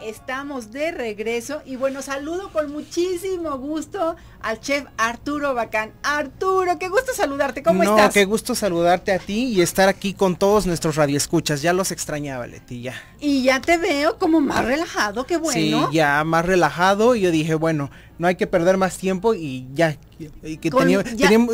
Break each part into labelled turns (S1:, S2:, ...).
S1: Estamos de regreso y bueno, saludo con muchísimo gusto al chef Arturo Bacán. Arturo, qué gusto saludarte, ¿cómo estás? Qué
S2: gusto saludarte a ti y estar aquí con todos nuestros radioescuchas. Ya los extrañaba, Leti, ya.
S1: Y ya te veo como más relajado, qué bueno. Sí,
S2: ya más relajado y yo dije, bueno, no hay que perder más tiempo y ya.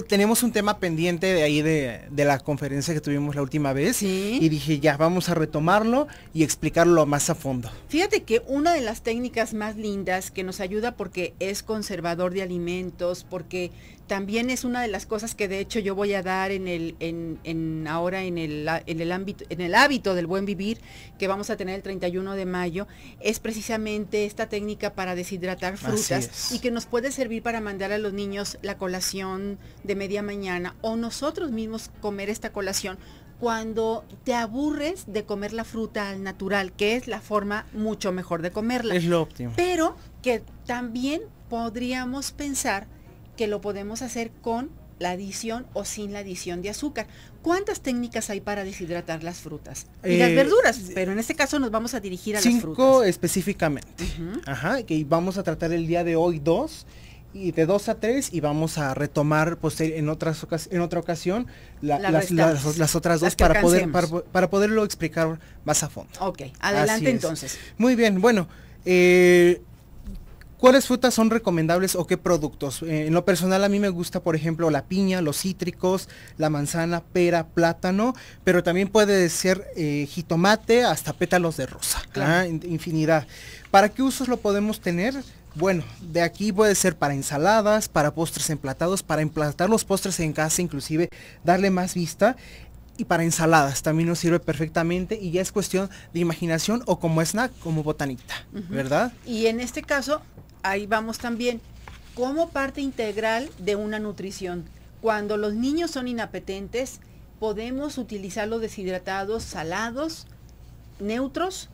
S2: tenemos un tema pendiente de ahí de, la conferencia que tuvimos la última vez. Y dije, ya, vamos a retomarlo y explicarlo más a fondo.
S1: Fíjate que una de las técnicas más lindas que nos ayuda porque es conservador de alimentos, porque también es una de las cosas que de hecho yo voy a dar en el, ahora en el, ámbito, en el hábito del buen vivir que vamos a tener el 31 de mayo, es precisamente esta técnica para deshidratar frutas y que nos puede servir para mandar a los niños la colación de media mañana o nosotros mismos comer esta colación cuando te aburres de comer la fruta al natural, que es la forma mucho mejor de comerla. Es lo óptimo. Pero que también podríamos pensar que lo podemos hacer con la adición o sin la adición de azúcar. ¿Cuántas técnicas hay para deshidratar las frutas y las eh, verduras? Pero en este caso nos vamos a dirigir a las frutas.
S2: Cinco específicamente. Ajá, que vamos a tratar el día de hoy dos y de dos a tres y vamos a retomar pues, en otras en otra ocasión las, otras dos para poder para, poderlo explicar más a fondo.
S1: Ok, adelante entonces.
S2: Muy bien, bueno. Eh, ¿Cuáles frutas son recomendables o qué productos? Eh, en lo personal a mí me gusta, por ejemplo, la piña, los cítricos, la manzana, pera, plátano, pero también puede ser eh, jitomate hasta pétalos de rosa. ¿ah? Infinidad. ¿Para qué usos lo podemos tener? Bueno, de aquí puede ser para ensaladas, para postres emplatados, para emplatar los postres en casa, inclusive darle más vista. Y para ensaladas también nos sirve perfectamente y ya es cuestión de imaginación o como snack, como botanita, ¿verdad?
S1: Y en este caso, ahí vamos también, como parte integral de una nutrición. Cuando los niños son inapetentes, podemos utilizar los deshidratados salados, neutros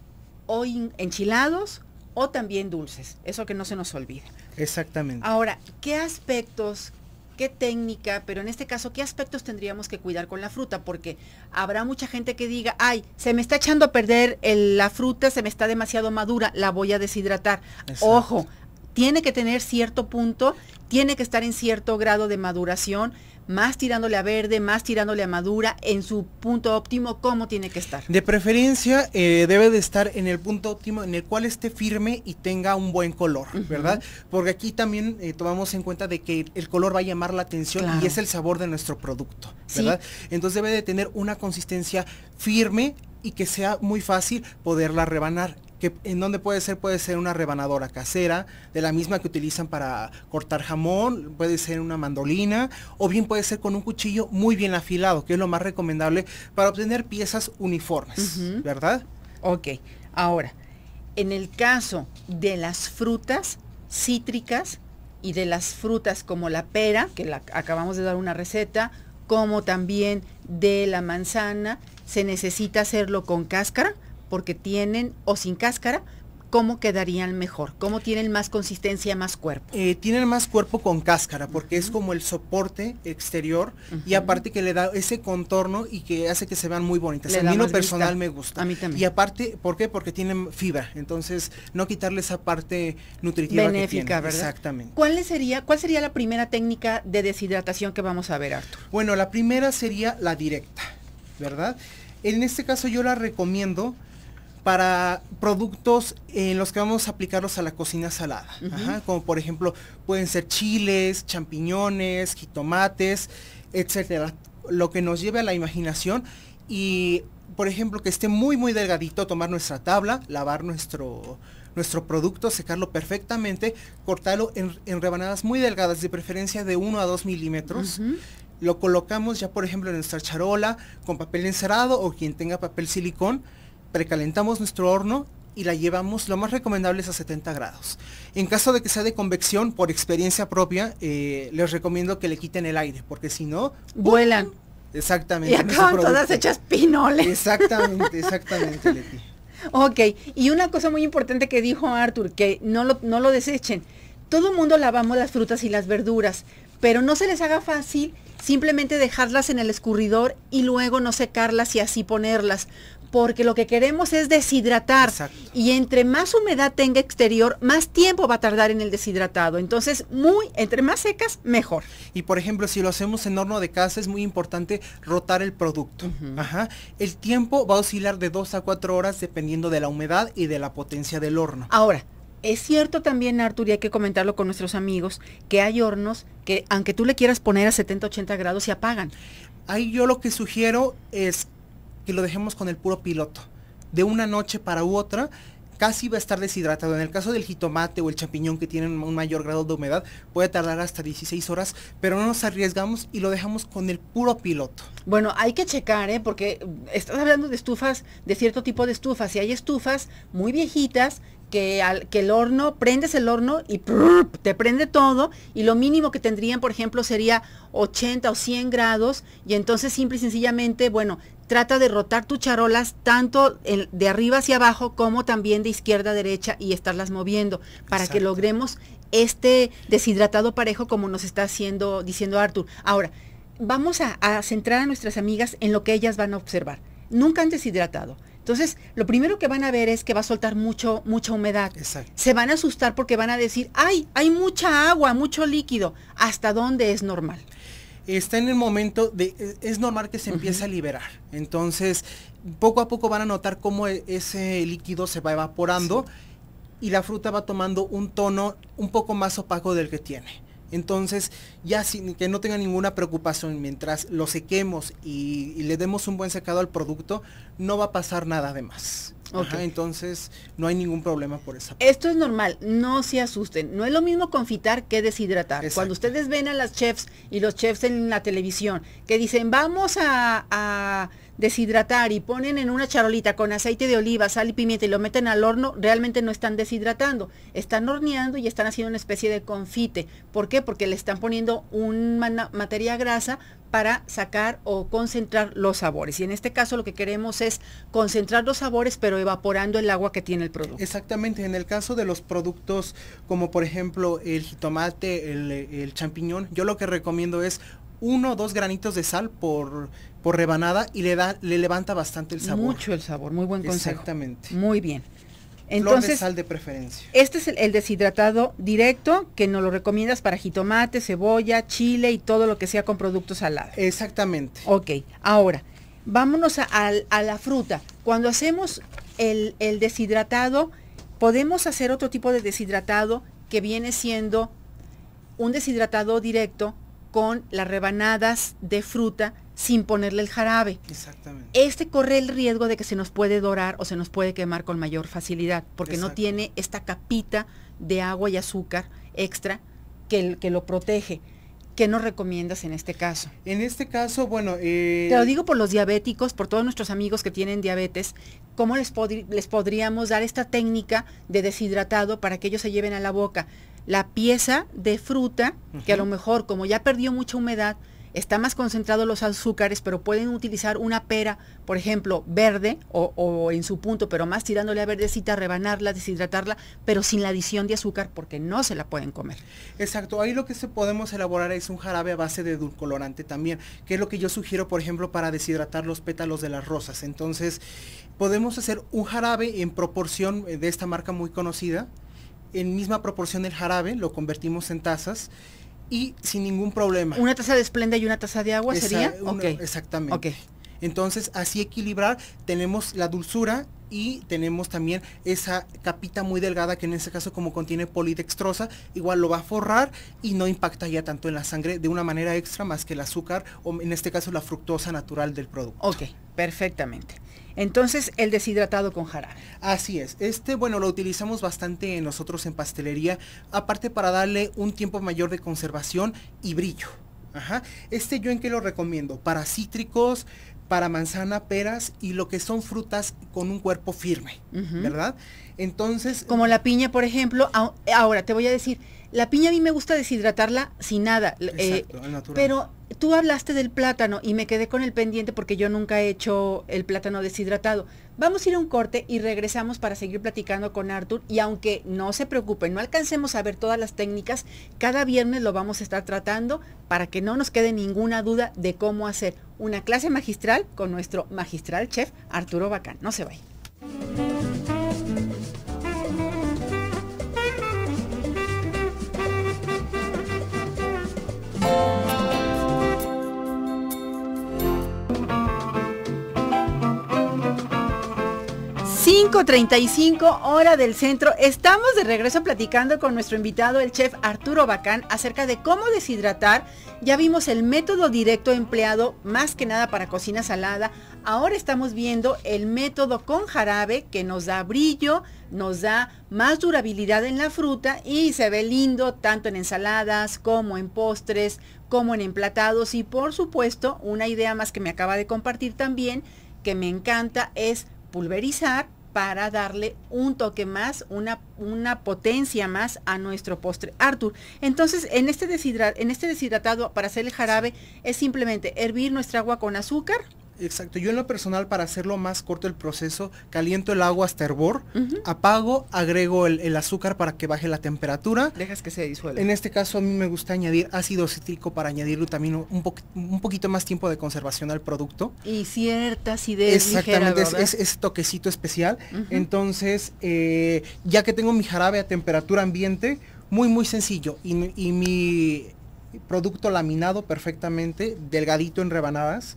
S1: o enchilados o también dulces. Eso que no se nos olvide.
S2: Exactamente.
S1: Ahora, ¿qué aspectos, qué técnica, pero en este caso, qué aspectos tendríamos que cuidar con la fruta? Porque habrá mucha gente que diga, ay, se me está echando a perder la fruta, se me está demasiado madura, la voy a deshidratar. Ojo, tiene que tener cierto punto, tiene que estar en cierto grado de maduración, más tirándole a verde, más tirándole a madura, en su punto óptimo, ¿cómo tiene que estar?
S2: De preferencia, eh, debe de estar en el punto óptimo en el cual esté firme y tenga un buen color, ¿verdad? Porque aquí también eh, tomamos en cuenta de que el color va a llamar la atención y es el sabor de nuestro producto, ¿verdad? Entonces debe de tener una consistencia firme y que sea muy fácil poderla rebanar que en donde puede ser, puede ser una rebanadora casera, de la misma que utilizan para cortar jamón, puede ser una mandolina, o bien puede ser con un cuchillo muy bien afilado, que es lo más recomendable para obtener piezas
S1: uniformes, ¿verdad? Ok, ahora, en el caso de las frutas cítricas y de las frutas como la pera, que la, acabamos de dar una receta, como también de la manzana, se necesita hacerlo con cáscara porque tienen, o sin cáscara, ¿cómo quedarían mejor? ¿Cómo tienen más consistencia, más cuerpo?
S2: Eh, tienen más cuerpo con cáscara, porque es como el soporte exterior y aparte que le da ese contorno y que hace que se vean muy bonitas. a mí lo personal me gusta. A mí también. Y aparte, ¿por qué? Porque tienen fibra, entonces no quitarle esa parte nutritiva. Benéfica, ¿verdad? Exactamente.
S1: ¿Cuál sería, ¿Cuál sería la primera técnica de deshidratación que vamos a ver, Arturo Bueno, la primera sería la directa, ¿verdad? En
S2: este caso yo la recomiendo para productos en los que vamos a aplicarlos a la cocina salada, como por ejemplo pueden ser chiles, champiñones, jitomates, etcétera, lo que nos lleve a la imaginación y por ejemplo que esté muy muy delgadito, tomar nuestra tabla, lavar nuestro nuestro producto, secarlo perfectamente, cortarlo en, rebanadas muy delgadas, de preferencia de 1 a 2 milímetros. lo colocamos ya por ejemplo en nuestra charola con papel encerado o quien tenga papel silicón precalentamos nuestro horno y la llevamos, lo más recomendable es a 70 grados. En caso de que sea de convección, por experiencia propia, eh, les recomiendo que le quiten el aire, porque si no... Vuelan. exactamente. Y acaban todas hechas pinoles.
S1: Exactamente, exactamente, Ok, y una cosa muy importante que dijo Arthur, que no lo, no lo desechen. Todo el mundo lavamos las frutas y las verduras, pero no se les haga fácil simplemente dejarlas en el escurridor y luego no secarlas y así ponerlas, porque lo que queremos es deshidratar. Y entre más humedad tenga exterior, más tiempo va a tardar en el deshidratado. Entonces, muy, entre más secas, mejor. Y por
S2: ejemplo, si lo hacemos en horno de casa, es muy importante rotar el producto. Ajá. El tiempo va a oscilar de 2 a 4 horas dependiendo de la humedad y de la potencia del horno.
S1: Ahora, es cierto también, Artur, y hay que comentarlo con nuestros amigos, que hay hornos que aunque tú le quieras poner a 70, 80 grados, se apagan. Ahí yo lo que sugiero es y lo
S2: dejemos con el puro piloto. De una noche para otra, casi va a estar deshidratado. En el caso del jitomate o el champiñón que tienen un mayor grado de humedad, puede tardar hasta 16 horas, pero no nos
S1: arriesgamos y lo dejamos con el puro piloto. Bueno, hay que checar, ¿eh? porque estás hablando de estufas, de cierto tipo de estufas, y hay estufas muy viejitas que, al, que, el horno, prendes el horno y te prende todo y lo mínimo que tendrían, por ejemplo, sería 80 o 100 grados y entonces simple y sencillamente, bueno, trata de rotar tus charolas tanto de arriba hacia abajo como también de izquierda a derecha y estarlas moviendo para que logremos este deshidratado parejo como nos está haciendo, diciendo Arthur. Ahora, vamos a, centrar a nuestras amigas en lo que ellas van a observar. Nunca han deshidratado. Entonces, lo primero que van a ver es que va a soltar mucho, mucha humedad. Se van a asustar porque van a decir, ay, hay mucha agua, mucho líquido. ¿Hasta dónde es normal?
S2: está en el momento de, e, es normal que se empiece a liberar. Entonces, poco a poco van a notar cómo e, ese líquido se va evaporando y la fruta va tomando un tono un poco más opaco del que tiene. Entonces, ya sin que no tenga ninguna preocupación, mientras lo sequemos y, le demos un buen secado al producto, no va a pasar nada de más.
S1: entonces no hay
S2: ningún problema por esa.
S1: Parte. Esto es normal, no se asusten. No es lo mismo confitar que deshidratar. Cuando ustedes ven a las chefs y los chefs en la televisión que dicen vamos a deshidratar y ponen en una charolita con aceite de oliva, sal y pimienta y lo meten al horno, realmente no están deshidratando, están horneando y están haciendo una especie de confite. ¿Por qué? Porque le están poniendo una materia grasa para sacar o concentrar los sabores. Y en este caso lo que queremos es concentrar los sabores, pero evaporando el agua que tiene el producto. Exactamente, en el caso de los
S2: productos como por ejemplo el jitomate, el, el champiñón, yo lo que recomiendo es uno o dos granitos de sal por por rebanada y le da le levanta bastante el sabor. Mucho
S1: el sabor, muy buen consejo. Exactamente. Muy bien.
S2: Entonces, Flor de sal de preferencia.
S1: Este es el, deshidratado directo que nos lo recomiendas para jitomate, cebolla, chile y todo lo que sea con productos salados. Exactamente. Ok, ahora, vámonos a, la fruta. Cuando hacemos el, deshidratado, podemos hacer otro tipo de deshidratado que viene siendo un deshidratado directo con las rebanadas de fruta sin ponerle el jarabe. Exactamente. Este corre el riesgo de que se nos puede dorar o se nos puede quemar con mayor facilidad, porque no tiene esta capita de agua y azúcar extra que, que lo protege. ¿Qué nos recomiendas en este caso? En este caso, bueno... Eh, Te lo digo por los diabéticos, por todos nuestros amigos que tienen diabetes, ¿cómo les, les podríamos dar esta técnica de deshidratado para que ellos se lleven a la boca? La pieza de fruta, que a lo mejor como ya perdió mucha humedad, está más concentrado los azúcares, pero pueden utilizar una pera, por ejemplo, verde o, en su punto, pero más tirándole a verdecita, rebanarla, deshidratarla, pero sin la adición de azúcar porque no se la pueden comer. Exacto, ahí lo que se podemos elaborar es un jarabe a base
S2: de edulcorante también, que es lo que yo sugiero, por ejemplo, para deshidratar los pétalos de las rosas. Entonces, podemos hacer un jarabe en proporción eh, de esta marca muy conocida, en misma proporción el jarabe, lo convertimos en tazas y sin ningún problema. Una taza de esplenda y una taza de agua sería. Exactamente. ok Entonces, así equilibrar, tenemos la dulzura y tenemos también esa capita muy delgada que en este caso como contiene polidextrosa, igual lo va a forrar y no impacta ya tanto en la sangre de una manera extra más que el azúcar o en este caso la fructosa natural del producto. Ok, perfectamente. Entonces, el deshidratado con jarabe. Así es. Este, bueno, lo utilizamos bastante nosotros en pastelería, aparte para darle un tiempo mayor de conservación y brillo. Ajá. Este yo en qué lo recomiendo? Para cítricos, para manzana, peras y lo que
S1: son frutas con un cuerpo firme, ¿verdad? Entonces... Como la piña, por ejemplo. Ahora, te voy a decir, la piña a mí me gusta deshidratarla sin nada. Eh, pero tú hablaste del plátano y me quedé con el pendiente porque yo nunca he hecho el plátano deshidratado. Vamos a ir a un corte y regresamos para seguir platicando con Arthur y aunque no se preocupen, no alcancemos a ver todas las técnicas, cada viernes lo vamos a estar tratando para que no nos quede ninguna duda de cómo hacer una clase magistral con nuestro magistral chef Arturo Bacán. No se vaya. 5.35 hora del centro. Estamos de regreso platicando con nuestro invitado, el chef Arturo Bacán, acerca de cómo deshidratar. Ya vimos el método directo empleado más que nada para cocina salada, Ahora estamos viendo el método con jarabe que nos da brillo, nos da más durabilidad en la fruta y se ve lindo tanto en ensaladas como en postres, como en emplatados y por supuesto una idea más que me acaba de compartir también que me encanta es pulverizar para darle un toque más, una, una potencia más a nuestro postre. Arthur, entonces en este, en este deshidratado para hacer el jarabe es simplemente hervir nuestra agua con azúcar.
S2: Exacto, yo en lo personal para hacerlo más corto el proceso, caliento el agua hasta hervor, apago, agrego el, azúcar para que baje la temperatura. Dejas que se disuelva. En este caso a mí me gusta añadir ácido cítrico para añadirle también un, poquito más tiempo de conservación al producto.
S1: Y cierta ideas Exactamente, ligera, es,
S2: es, toquecito especial. Entonces, eh, ya que tengo mi jarabe a temperatura ambiente, muy muy sencillo y mi producto laminado perfectamente, delgadito en rebanadas.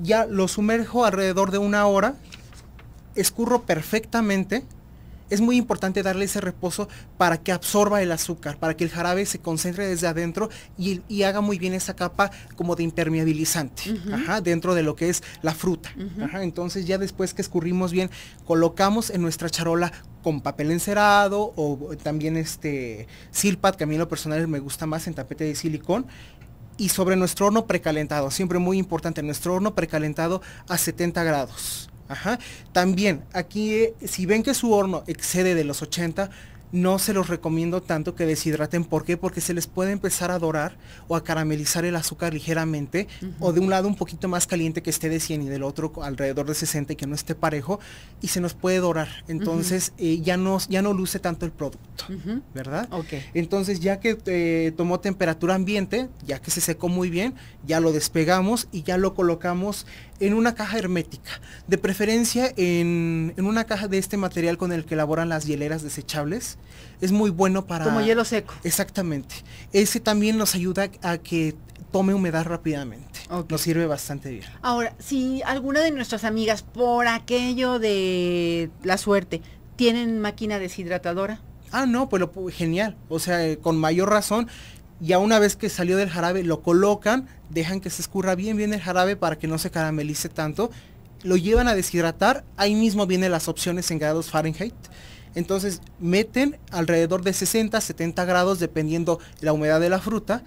S2: Ya lo sumerjo alrededor de una hora, escurro perfectamente es muy importante darle ese reposo para que absorba el azúcar, para que el jarabe se concentre desde adentro y, haga muy bien esa capa como de impermeabilizante dentro de lo que es la fruta. Entonces ya después que escurrimos bien, colocamos en nuestra charola con papel encerado o también este silpat, que a mí en lo personal me gusta más en tapete de silicón, y sobre nuestro horno precalentado, siempre muy importante, nuestro horno precalentado a 70 grados. También, aquí, eh, si ven que su horno excede de los 80, no se los recomiendo tanto que deshidraten. ¿Por qué? Porque se les puede empezar a dorar o a caramelizar el azúcar ligeramente o de un lado un poquito más caliente que esté de 100 y del otro alrededor de 60 y que no esté parejo y se nos puede dorar. Entonces eh, ya, no, ya no luce tanto el producto, ¿verdad? ok Entonces ya que eh, tomó temperatura ambiente, ya que se secó muy bien, ya lo despegamos y ya lo colocamos en una caja hermética, de preferencia en, en una caja de este material con el que elaboran las hieleras desechables, es muy bueno para... Como hielo seco. Exactamente. Ese también nos ayuda a que tome humedad rápidamente. Nos sirve bastante bien.
S1: Ahora, si alguna de nuestras amigas, por aquello de la suerte, tienen máquina deshidratadora. Ah, no, pues
S2: lo, genial. O sea, eh, con mayor razón. Ya una vez que salió del jarabe, lo colocan, dejan que se escurra bien, bien el jarabe para que no se caramelice tanto. Lo llevan a deshidratar. Ahí mismo vienen las opciones en grados Fahrenheit. Entonces meten alrededor de 60, 70 grados dependiendo la humedad de la fruta.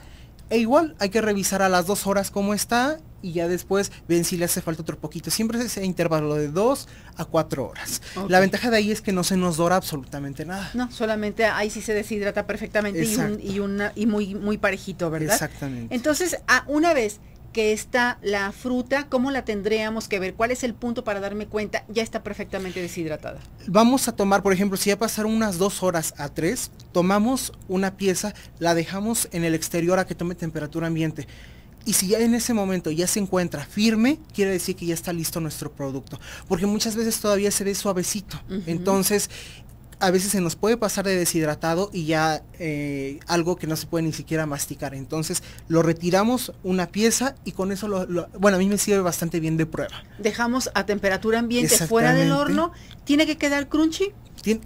S2: E igual hay que revisar a las dos horas cómo está y ya después ven si le hace falta otro poquito. Siempre es ese intervalo de dos a cuatro horas. La ventaja de ahí es que no se nos dora absolutamente nada.
S1: No, solamente ahí sí se deshidrata perfectamente y, una, y, muy, muy parejito, ¿verdad? Exactamente. Entonces, a una vez que está la fruta, ¿cómo la tendríamos que ver? ¿Cuál es el punto para darme cuenta? Ya está perfectamente deshidratada.
S2: Vamos a tomar, por ejemplo, si ya pasaron unas dos horas a tres, tomamos una pieza, la dejamos en el exterior a que tome temperatura ambiente. Y si ya en ese momento ya se encuentra firme, quiere decir que ya está listo nuestro producto. Porque muchas veces todavía se ve suavecito. Entonces, a veces se nos puede pasar de deshidratado y ya eh, algo que no se puede ni siquiera masticar. Entonces lo retiramos una pieza y con eso, lo, bueno, a mí me sirve bastante bien de prueba.
S1: Dejamos a temperatura ambiente fuera del horno. ¿Tiene que quedar crunchy?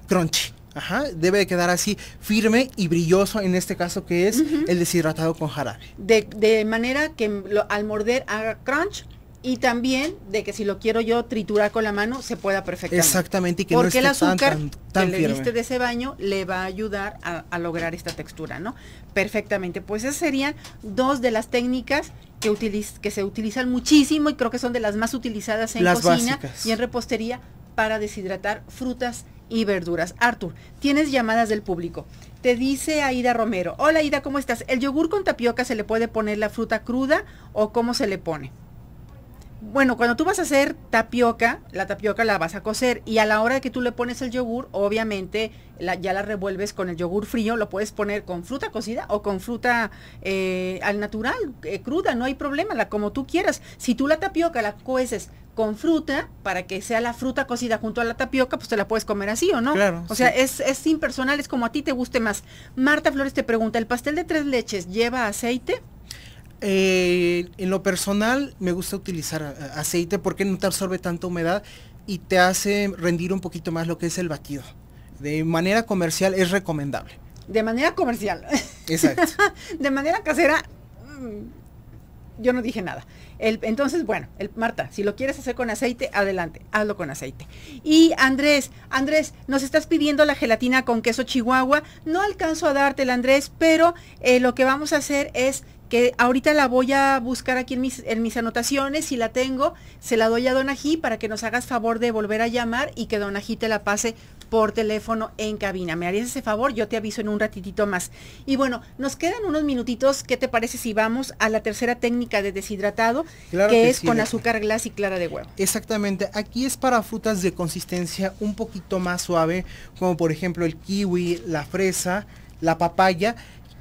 S2: crunchy. Ajá, debe de quedar así firme y brilloso en este caso que es el deshidratado con jarabe.
S1: De, manera que al morder haga crunch y también de que si lo quiero yo triturar con la mano se pueda perfectamente.
S2: Exactamente, Porque el azúcar que le diste de
S1: ese baño le va a ayudar a, lograr esta textura, ¿no? Perfectamente. Pues esas serían dos de las técnicas que, que se utilizan muchísimo y creo que son de las más utilizadas en cocina y en repostería para deshidratar frutas y verduras. Arthur, tienes llamadas del público. Te dice Aida Romero. Hola Aida, ¿cómo estás? ¿El yogur con tapioca se le puede poner la fruta cruda o cómo se le pone? bueno, cuando tú vas a hacer tapioca, la tapioca la vas a cocer y a la hora que tú le pones el yogur, obviamente ya la revuelves con el yogur frío, lo puedes poner con fruta cocida o con fruta eh, al natural, eh, cruda, no hay problema, la como tú quieras. Si tú la tapioca la cueces con fruta, para que sea la fruta cocida junto a la tapioca, pues te la puedes comer así o no. Claro, o sea, es, es impersonal, es como a ti te guste más. Marta Flores te pregunta, ¿el pastel de tres leches lleva aceite? Eh, en lo personal
S2: me gusta utilizar aceite porque no te absorbe tanta humedad y te hace rendir un poquito más lo que es el batido. De manera comercial es recomendable.
S1: De manera comercial. Exacto. de manera casera, mm, yo no dije nada. entonces, bueno, el, Marta, si lo quieres hacer con aceite, adelante, hazlo con aceite. Y Andrés, Andrés, nos estás pidiendo la gelatina con queso chihuahua. No alcanzo a dártela, Andrés, pero eh, lo que vamos a hacer es que ahorita la voy a buscar aquí en mis, anotaciones, si la tengo, se la doy a Donají para que nos hagas favor de volver a llamar y que Donají te la pase por teléfono en cabina. ¿Me harías ese favor? Yo te aviso en un ratitito más. Y bueno, nos quedan unos minutitos. ¿Qué te parece si vamos a la tercera técnica de deshidratado, claro que, es con azúcar glas y clara de huevo? Exactamente. Aquí es para
S2: frutas de consistencia un poquito más suave, como por ejemplo el kiwi, la fresa, la papaya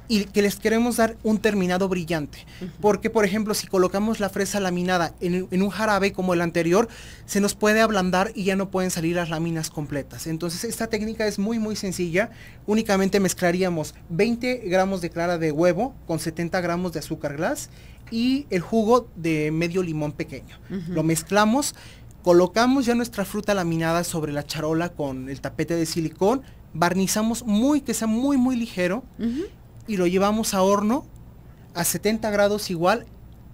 S2: y que les queremos dar un terminado brillante. Porque, por ejemplo, si colocamos la fresa laminada en, un jarabe como el anterior, se nos puede ablandar y ya no pueden salir las láminas completas. Entonces, esta técnica es muy, muy sencilla. Únicamente mezclaríamos 20 gramos de clara de huevo con 70 gramos de azúcar glass y el jugo de medio limón pequeño. Lo mezclamos, colocamos ya nuestra fruta laminada sobre la charola con el tapete de silicón, barnizamos muy, que sea muy, muy ligero y lo llevamos a horno a 70 grados igual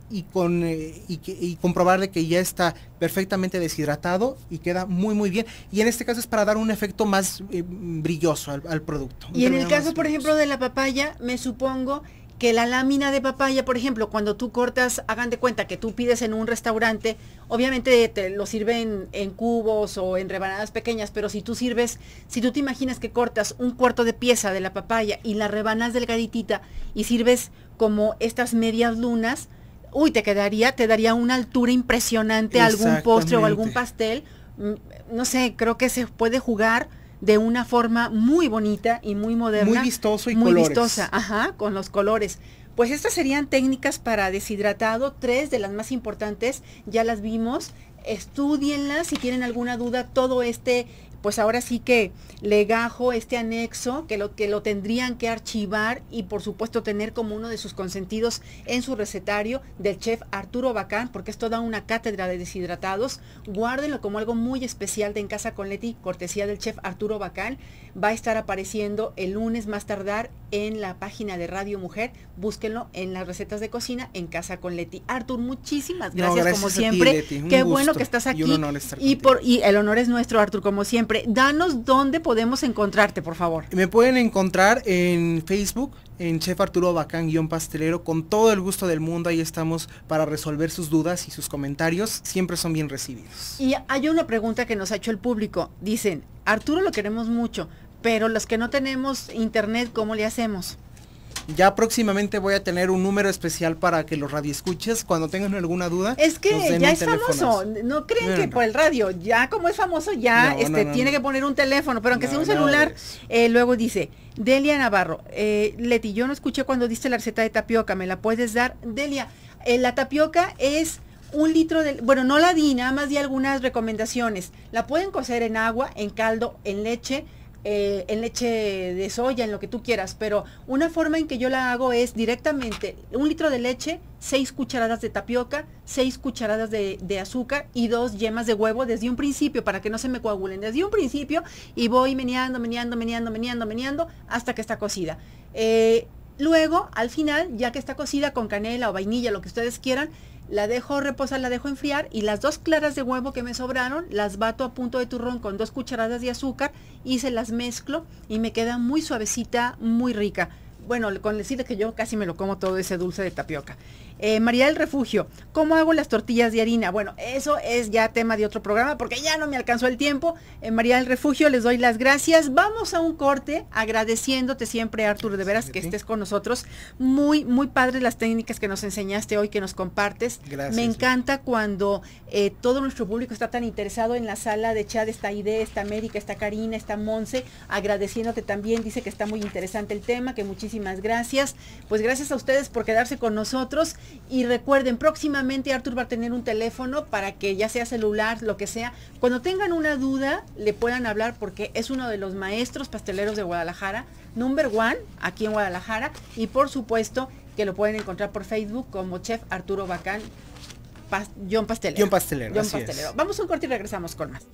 S2: y, con, eh, y, comprobar de que ya está perfectamente deshidratado y queda muy muy bien. Y en este caso es para dar un efecto más eh, brilloso al producto. Y en el
S1: caso, por ejemplo, de la papaya, me supongo que la lámina de papaya, por ejemplo, cuando tú cortas, hagan de cuenta que tú pides en un restaurante, obviamente te lo sirven en cubos o en rebanadas pequeñas, pero si tú sirves, si tú te imaginas que cortas un cuarto de pieza de la papaya y la rebanas delgaditita y sirves como estas medias lunas, uy, te quedaría, te daría una altura impresionante algún postre o algún pastel. Mm, no sé, creo que se puede jugar de una forma muy bonita y muy moderna. Muy vistoso y Muy vistosa, ajá, con los colores. Pues estas serían técnicas para deshidratado, tres de las más importantes, ya las vimos. Estudienlas, si tienen alguna duda, todo este pues ahora sí que legajo este anexo que lo, que lo tendrían que archivar y por supuesto tener como uno de sus consentidos en su recetario del chef Arturo Bacán, porque es toda una cátedra de deshidratados. Guárdenlo como algo muy especial de En Casa con Leti, cortesía del chef Arturo Bacán. Va a estar apareciendo el lunes más tardar en la página de Radio Mujer. Búsquenlo en las recetas de cocina en Casa con Leti. Artur, muchísimas gracias, como siempre. Qué bueno que estás aquí. y el honor es nuestro, Artur, como siempre. Danos dónde podemos encontrarte, por favor.
S2: Me pueden encontrar en Facebook, en Chef Arturo Bacán, pastelero, con todo el gusto del mundo. Ahí estamos para resolver sus dudas y sus comentarios. Siempre son bien recibidos.
S1: Y hay una pregunta que nos ha hecho el público. Dicen, Arturo lo queremos mucho, pero los que no tenemos internet, ¿cómo le hacemos?
S2: Ya próximamente voy a tener un número especial para que los radioescuches, cuando tengan alguna duda. Es que ya es famoso,
S1: no creen que por el radio, ya como es famoso, ya este tiene que poner un teléfono, pero aunque sea un celular, eh, luego dice, Delia Navarro, eh, Leti, yo no escuché cuando diste la receta de tapioca, ¿me la puedes dar? Delia, eh, la tapioca es un litro de, bueno, no la di, nada más di algunas recomendaciones. La pueden cocer en agua, en caldo, en leche, eh, en leche de soya, en lo que tú quieras, pero una forma en que yo la hago es directamente un litro de leche, seis cucharadas de tapioca, seis cucharadas de, azúcar y dos yemas de huevo desde un principio para que no se me coagulen, desde un principio y voy meneando, meneando, meneando, meneando, meneando hasta que está cocida. Eh, Luego, al final, ya que está cocida con canela o vainilla, lo que ustedes quieran, la dejo reposar, la dejo enfriar y las dos claras de huevo que me sobraron las bato a punto de turrón con dos cucharadas de azúcar y se las mezclo y me queda muy suavecita, muy rica. Bueno, con decirle que yo casi me lo como todo ese dulce de tapioca. Eh, María del Refugio, ¿cómo hago las tortillas de harina? Bueno, eso es ya tema de otro programa porque ya no me alcanzó el tiempo. Eh, María del Refugio, les doy las gracias. Vamos a un corte agradeciéndote siempre, Artur, de veras que estés con nosotros. Muy, muy padres las técnicas que nos enseñaste hoy, que nos compartes. Gracias. Me encanta cuando eh, todo nuestro público está tan interesado en la sala de chat. Esta idea, esta América, esta Karina, esta Monse. Agradeciéndote también, dice que está muy interesante el tema, que muchísimas gracias. Pues gracias a ustedes por quedarse con nosotros. Y recuerden, próximamente Arthur va a tener un teléfono para que ya sea celular, lo que sea. Cuando tengan una duda, le puedan hablar porque es uno de los maestros pasteleros de Guadalajara, number one, aquí en Guadalajara. Y por supuesto que lo pueden encontrar por Facebook como Chef Arturo Bacán, John Pastelero. John Pastelero. John Pastelero. Vamos un corte y regresamos con más.